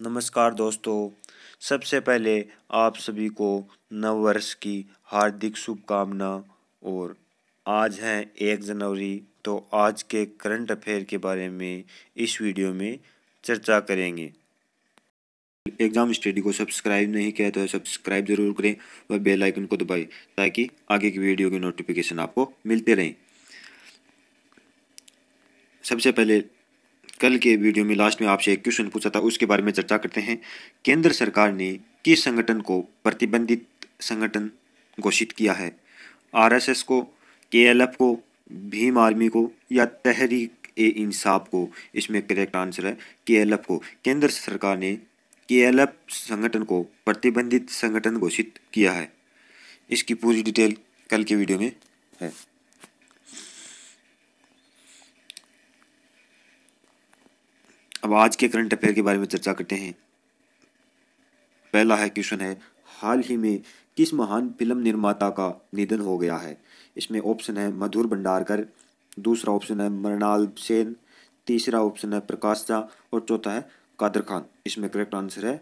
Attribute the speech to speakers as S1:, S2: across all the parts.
S1: नमस्कार दोस्तों सबसे पहले आप सभी को नव वर्ष की हार्दिक शुभकामना और आज है एक जनवरी तो आज के करंट अफेयर के बारे में इस वीडियो में चर्चा करेंगे एग्ज़ाम स्टडी को सब्सक्राइब नहीं किया तो सब्सक्राइब ज़रूर करें और बेल आइकन को दबाएं ताकि आगे की वीडियो की नोटिफिकेशन आपको मिलते रहें सबसे पहले कल के वीडियो में लास्ट में आपसे एक क्वेश्चन पूछा था उसके बारे में चर्चा करते हैं केंद्र सरकार ने किस संगठन को प्रतिबंधित संगठन घोषित किया है आरएसएस को केएलएफ को भीम आर्मी को या तहरीक ए इंसाफ को इसमें करेक्ट आंसर है केएलएफ को केंद्र सरकार ने केएलएफ संगठन को प्रतिबंधित संगठन घोषित किया है इसकी पूरी डिटेल कल के वीडियो में है अब आज के करंट अफेयर के बारे में चर्चा करते हैं पहला है क्वेश्चन है हाल ही में किस महान फिल्म निर्माता का निधन हो गया है इसमें ऑप्शन है मधुर भंडारकर दूसरा ऑप्शन है मृणाल सेन तीसरा ऑप्शन है प्रकाश झा और चौथा है कादर खान इसमें करेक्ट आंसर है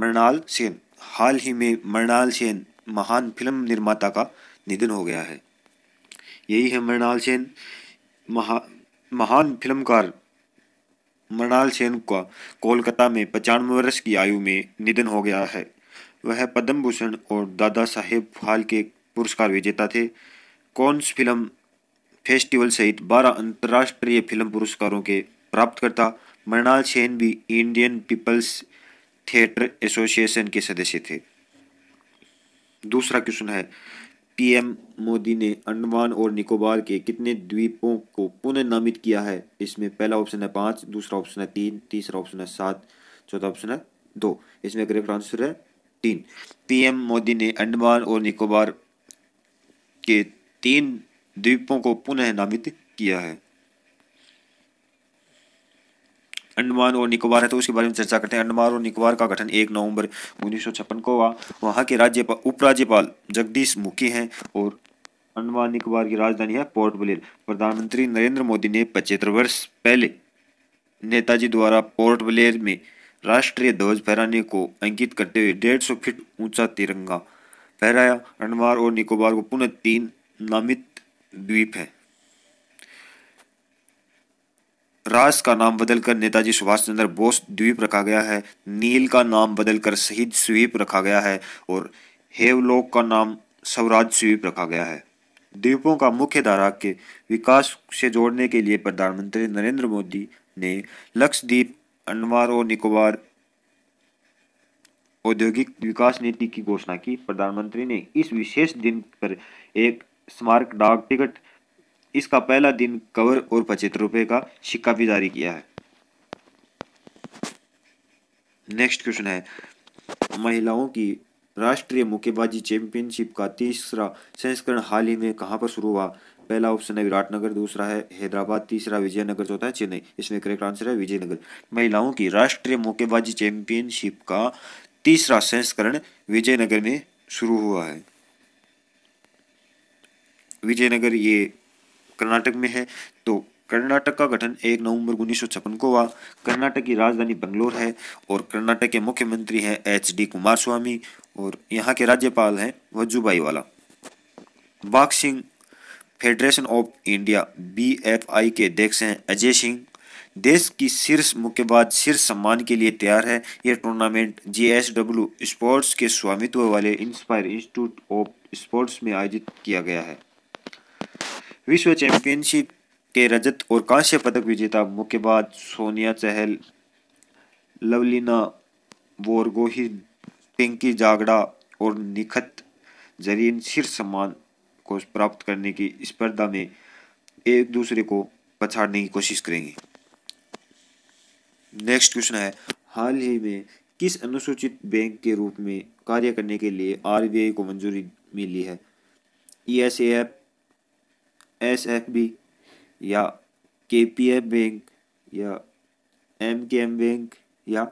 S1: मृणाल सेन हाल ही में मृणाल सेन महान फिल्म निर्माता का निधन हो गया है यही है मृणाल सेन महा महान फिल्मकार मृणाल सेन का कोलकाता में पचानवे वर्ष की आयु में निधन हो गया है वह पद्म भूषण और दादा साहेब फाल के पुरस्कार विजेता थे कौनस फिल्म फेस्टिवल सहित 12 अंतर्राष्ट्रीय फिल्म पुरस्कारों के प्राप्तकर्ता मृणाल सेन भी इंडियन पीपल्स थिएटर एसोसिएशन के सदस्य थे दूसरा क्वेश्चन है पीएम मोदी ने अंडमान और निकोबार के कितने द्वीपों को पुनः नामित किया है इसमें पहला ऑप्शन है पाँच दूसरा ऑप्शन है तीन तीसरा ऑप्शन है सात चौथा ऑप्शन है दो इसमें करेक्ट आंसर है तीन पीएम मोदी ने अंडमान और निकोबार के तीन द्वीपों को पुनः नामित किया है अंडमान और निकोबार है तो उसके बारे में चर्चा करते हैं अंडमान और निकोबार का गठन एक नवंबर उन्नीस को हुआ वहाँ के राज्यपाल उपराज्यपाल जगदीश मुखी हैं और अंडमान निकोबार की राजधानी है पोर्ट ब्लेयर प्रधानमंत्री नरेंद्र मोदी ने पचहत्तर वर्ष पहले नेताजी द्वारा पोर्ट ब्लेयर में राष्ट्रीय ध्वज फहराने को अंकित करते हुए डेढ़ सौ फीट ऊंचा तिरंगा फहराया अंडमान और निकोबार को पुनः तीन नामित द्वीप हैं राज का नाम बदलकर नेताजी सुभाष चंद्र बोस द्वीप रखा गया है नील का नाम बदलकर शहीद स्वीप रखा गया है और हेवलोक का नाम स्वराज स्वीप रखा गया है द्वीपों का मुख्य धारा के विकास से जोड़ने के लिए प्रधानमंत्री नरेंद्र मोदी ने लक्षद्वीप अनवर और निकोबार औद्योगिक विकास नीति की घोषणा की प्रधानमंत्री ने इस विशेष दिन पर एक स्मारक डाक टिकट इसका पहला दिन कवर और पचहत्तर रुपए का सिक्का भी जारी किया है नेक्स्ट क्वेश्चन है महिलाओं की राष्ट्रीय मुक्केबाजी चैंपियनशिप का तीसरा संस्करण हाल ही में कहां पर शुरू हुआ पहला ऑप्शन है विराटनगर दूसरा है हैदराबाद तीसरा विजयनगर चौथा है चेन्नई इसमें करेक्ट आंसर है विजयनगर महिलाओं की राष्ट्रीय मुक्केबाजी चैंपियनशिप का तीसरा संस्करण विजयनगर में शुरू हुआ है विजयनगर ये कर्नाटक में है तो कर्नाटक का गठन एक नवंबर उन्नीस को हुआ कर्नाटक की राजधानी बंगलोर है और कर्नाटक के मुख्यमंत्री हैं एच डी कुमार स्वामी और यहाँ के राज्यपाल हैं Vajubhai Vala boxing federation of India BFI के अध्यक्ष हैं अजय सिंह देश की शीर्ष मुक्केबाज शीर्ष सम्मान के लिए तैयार है यह टूर्नामेंट डब्ल्यू स्पोर्ट्स के स्वामित्व वाले इंस्पायर इंस्टीट्यूट ऑफ स्पोर्ट्स में आयोजित किया गया है विश्व चैंपियनशिप के रजत और कांस्य पदक विजेता मुक्केबाज सोनिया चहल लवलिना बोरगोहिन पिंकी जागड़ा और निखत जरीन शीर्ष सम्मान को प्राप्त करने की स्पर्धा में एक दूसरे को पछाड़ने की कोशिश करेंगे नेक्स्ट क्वेश्चन है हाल ही में किस अनुसूचित बैंक के रूप में कार्य करने के लिए आरबीआई को मंजूरी मिली है E S F S F B या के पी एफ बैंक या एम के एम बैंक या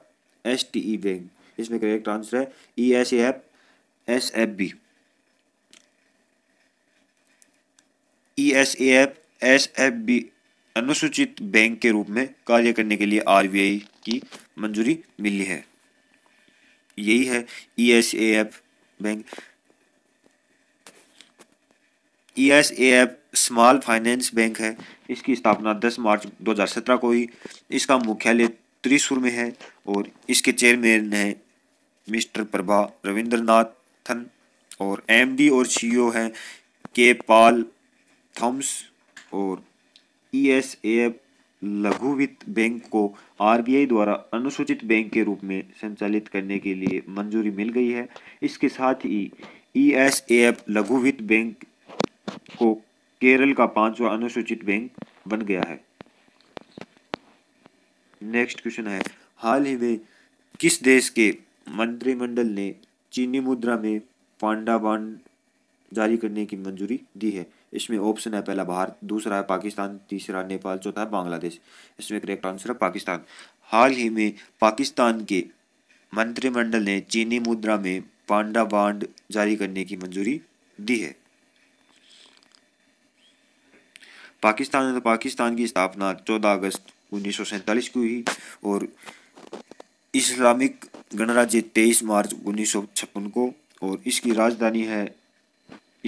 S1: एस टी ई बैंक इसमें करेक्ट आंसर है E S F S F B E S A F S F B अनुसूचित bank के रूप में कार्य करने के लिए आई की मंजूरी मिली है यही है E S A F bank E S A F small finance bank है इसकी स्थापना 10 मार्च 2017 को हुई इसका मुख्यालय त्रिशूर में है और इसके चेयरमैन हैं मिस्टर प्रभा रविंद्रनाथन और एमडी और सीईओ e हैं के पाल थम्स और ई e एस एफ लघु वित्त बैंक को आरबीआई द्वारा अनुसूचित बैंक के रूप में संचालित करने के लिए मंजूरी मिल गई है इसके साथ ही ई e एस एफ लघु वित्त बैंक को केरल का पांचवा अनुसूचित बैंक बन गया है नेक्स्ट क्वेश्चन है हाल ही में किस देश के मंत्रिमंडल ने चीनी मुद्रा में पांडा बांड जारी करने की मंजूरी दी है इसमें ऑप्शन है पहला भारत दूसरा है पाकिस्तान तीसरा नेपाल चौथा है बांग्लादेश इसमें करेक्ट आंसर है पाकिस्तान हाल ही में पाकिस्तान के मंत्रिमंडल ने चीनी मुद्रा में पांडा बांड जारी करने की मंजूरी दी है पाकिस्तान तो पाकिस्तान की स्थापना चौदह अगस्त उन्नीस को हुई और इस्लामिक गणराज्य तेईस मार्च उन्नीस को और इसकी राजधानी है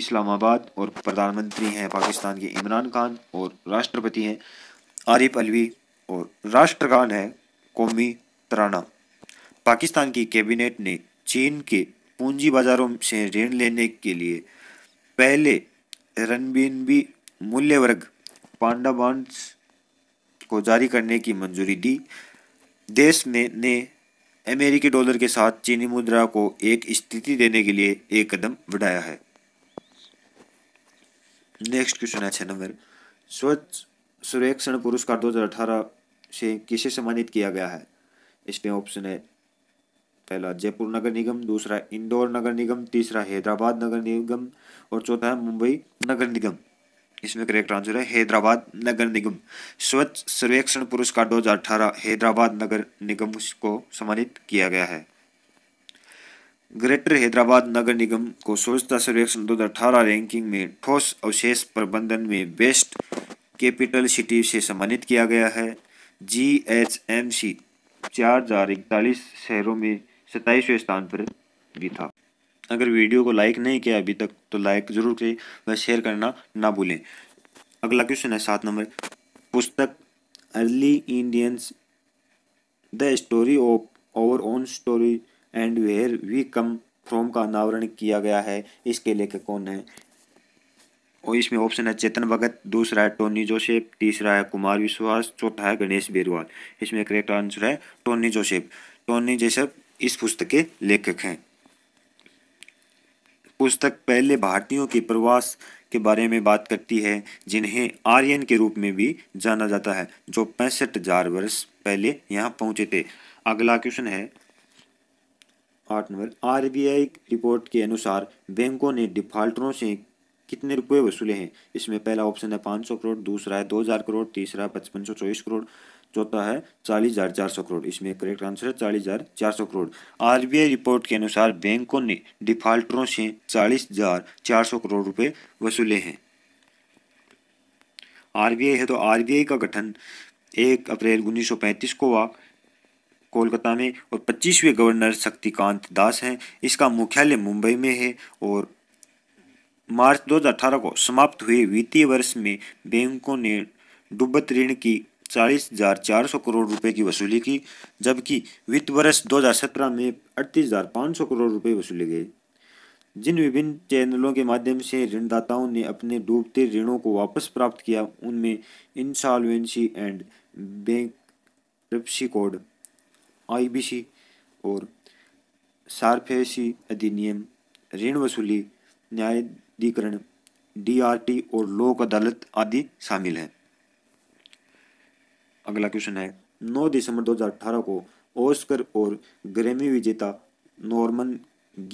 S1: इस्लामाबाद और प्रधानमंत्री हैं पाकिस्तान के इमरान खान और राष्ट्रपति हैं आरिफ अलवी और राष्ट्रगान है कौमी तराना पाकिस्तान की कैबिनेट ने चीन के पूंजी बाजारों से ऋण लेने के लिए पहले रनबीनबी मूल्य वर्ग पांडा बॉन्ड्स को जारी करने की मंजूरी दी देश में ने अमेरिकी डॉलर के साथ चीनी मुद्रा को एक स्थिति देने के लिए एक कदम बढ़ाया है नेक्स्ट क्वेश्चन है छः नंबर स्वच्छ सुरक्षण पुरस्कार 2018 से किसे सम्मानित किया गया है इसमें ऑप्शन है पहला जयपुर नगर निगम दूसरा इंदौर नगर निगम तीसरा हैदराबाद नगर निगम और चौथा है मुंबई नगर निगम इसमें करेक्ट आंसर है हैदराबाद नगर निगम स्वच्छ सर्वेक्षण पुरस्कार 2018 हैदराबाद नगर निगम को सम्मानित किया गया है ग्रेटर हैदराबाद नगर निगम को स्वच्छता सर्वेक्षण 2018 रैंकिंग में ठोस अवशेष प्रबंधन में बेस्ट कैपिटल सिटी से सम्मानित किया गया है जी एच एम सी चार हजार इकतालीस शहरों में सत्ताईसवें स्थान पर भी था अगर वीडियो को लाइक नहीं किया अभी तक तो लाइक जरूर करें व शेयर करना ना भूलें अगला क्वेश्चन है सात नंबर पुस्तक early Indians the story of our own story and where we come from का अनावरण किया गया है इसके लेखक कौन है और इसमें ऑप्शन है चेतन भगत दूसरा है टोनी जोसेफ तीसरा है कुमार विश्वास चौथा है गणेश बेरवाल इसमें करेक्ट आंसर है टोनी जोसेफ टोनी जोसेफ इस पुस्तक के लेखक हैं पुस्तक पहले भारतीयों के प्रवास के बारे में बात करती है जिन्हें आर्यन के रूप में भी जाना जाता है जो पैंसठ हजार वर्ष पहले यहाँ पहुंचे थे अगला क्वेश्चन है आठ नंबर आरबीआई रिपोर्ट के अनुसार बैंकों ने डिफॉल्टरों से कितने रुपए वसूले हैं इसमें पहला ऑप्शन है पाँच सौ करोड़ दूसरा है दो हज़ार करोड़ तीसरा पचपन सौ चौबीस करोड़ चौथा है चालीस हजार चार सौ करोड़ इसमें करेक्ट आंसर है चालीस हजार चार सौ करोड़ आरबीआई रिपोर्ट के अनुसार बैंकों ने डिफॉल्टरों से चालीस हजार चार सौ करोड़ रुपए वसूले हैं आरबीआई है तो आरबीआई का गठन एक अप्रैल 1935 को हुआ कोलकाता में और पच्चीसवें गवर्नर शक्तिकांत दास हैं इसका मुख्यालय मुंबई में है और मार्च 2018 को समाप्त हुए वित्तीय वर्ष में बैंकों ने डुबत ऋण की चालीस हजार चार सौ करोड़ रुपए की वसूली की जबकि वित्त वर्ष 2017 में अड़तीस हजार पाँच सौ करोड़ रुपए वसूले गए जिन विभिन्न चैनलों के माध्यम से ऋणदाताओं ने अपने डूबते ऋणों को वापस प्राप्त किया उनमें insolvency and bankruptcy code IBC और सार्फेसी अधिनियम ऋण वसूली न्यायाधिकरण डीआरटी और लोक अदालत आदि शामिल हैं अगला क्वेश्चन है 9 दिसंबर 2018 को ओस्कर और ग्रेमी विजेता नॉर्मन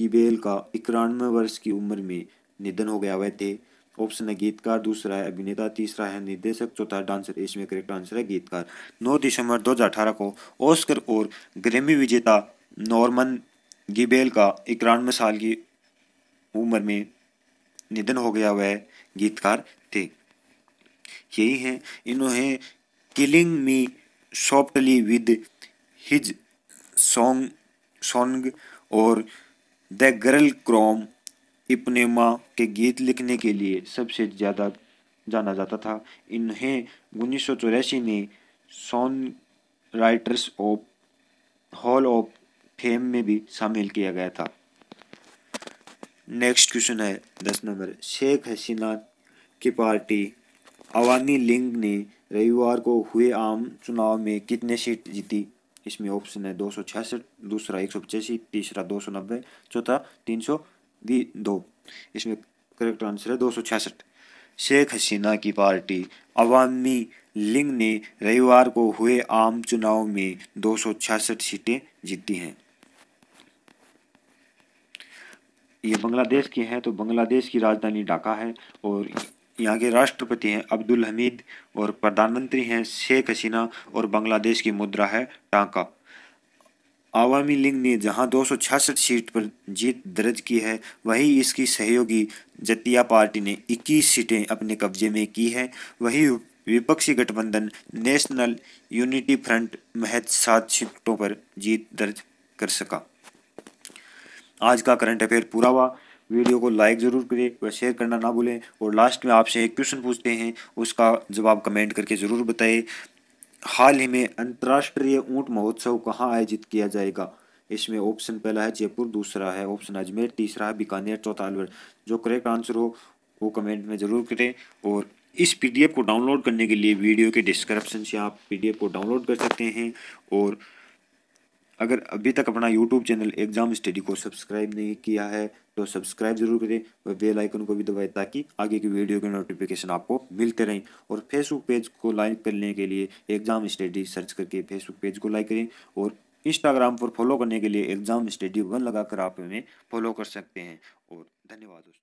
S1: गिबेल का इक्यानवे वर्ष की उम्र में निधन हो गया हुए थे ऑप्शन है गीतकार दूसरा है अभिनेता तीसरा है निर्देशक चौथा है डांसर इसमें करेक्ट आंसर है गीतकार 9 दिसंबर 2018 को ऑस्कर और ग्रेमी विजेता नॉर्मन गिबेल का इक्यानवे साल की उम्र में निधन हो गया वह गीतकार थे यही है इन्होंने killing me softly with his song song और द गर्ल क्रॉम इपनेमा के गीत लिखने के लिए सबसे ज़्यादा जाना जाता था इन्हें उन्नीस सौ चौरासी में songwriters of hall of fame में भी शामिल किया गया था नेक्स्ट क्वेश्चन है दस नंबर शेख हसीना की पार्टी अवानी लिंग ने रविवार को हुए आम चुनाव में कितने सीट जीती इसमें ऑप्शन है दो सौ छियासठ दूसरा एक सौ पचासी तीसरा दो सौ नब्बे चौथा तीन सौ दो इसमें करेक्ट आंसर है दो सौ छियासठ शेख हसीना की पार्टी अवामी लिंग ने रविवार को हुए आम चुनाव में दो सौ छियासठ सीटें जीती हैं ये बांग्लादेश की है तो बांग्लादेश की राजधानी ढाका है और यहाँ के राष्ट्रपति हैं अब्दुल हमीद और प्रधानमंत्री हैं शेख हसीना और बांग्लादेश की मुद्रा है टाका आवामी लीग ने जहां दो सीट पर जीत दर्ज की है वहीं इसकी सहयोगी जतिया पार्टी ने 21 सीटें अपने कब्जे में की हैं वहीं विपक्षी गठबंधन नेशनल यूनिटी फ्रंट महज सात सीटों पर जीत दर्ज कर सका आज का करंट अफेयर पूरा हुआ वीडियो को लाइक ज़रूर करें और शेयर करना ना भूलें और लास्ट में आपसे एक क्वेश्चन पूछते हैं उसका जवाब कमेंट करके ज़रूर बताएं हाल ही में अंतर्राष्ट्रीय ऊँट महोत्सव कहाँ आयोजित किया जाएगा इसमें ऑप्शन पहला है जयपुर दूसरा है ऑप्शन अजमेर तीसरा है बीकानेर चौथा अलवर जो करेक्ट आंसर हो वो कमेंट में ज़रूर करें और इस पीडीएफ को डाउनलोड करने के लिए वीडियो के डिस्क्रिप्शन से आप पीडीएफ को डाउनलोड कर सकते हैं और अगर अभी तक अपना यूट्यूब चैनल एग्जाम स्टडी को सब्सक्राइब नहीं किया है तो सब्सक्राइब जरूर करें और बेल आइकन को भी दबाएं ताकि आगे की वीडियो के नोटिफिकेशन आपको मिलते रहें और फेसबुक पेज को लाइक करने के लिए एग्जाम स्टडी सर्च करके फेसबुक पेज को लाइक करें और इंस्टाग्राम पर फॉलो करने के लिए एग्ज़ाम स्टडी वन लगाकर आप हमें फॉलो कर सकते हैं और धन्यवाद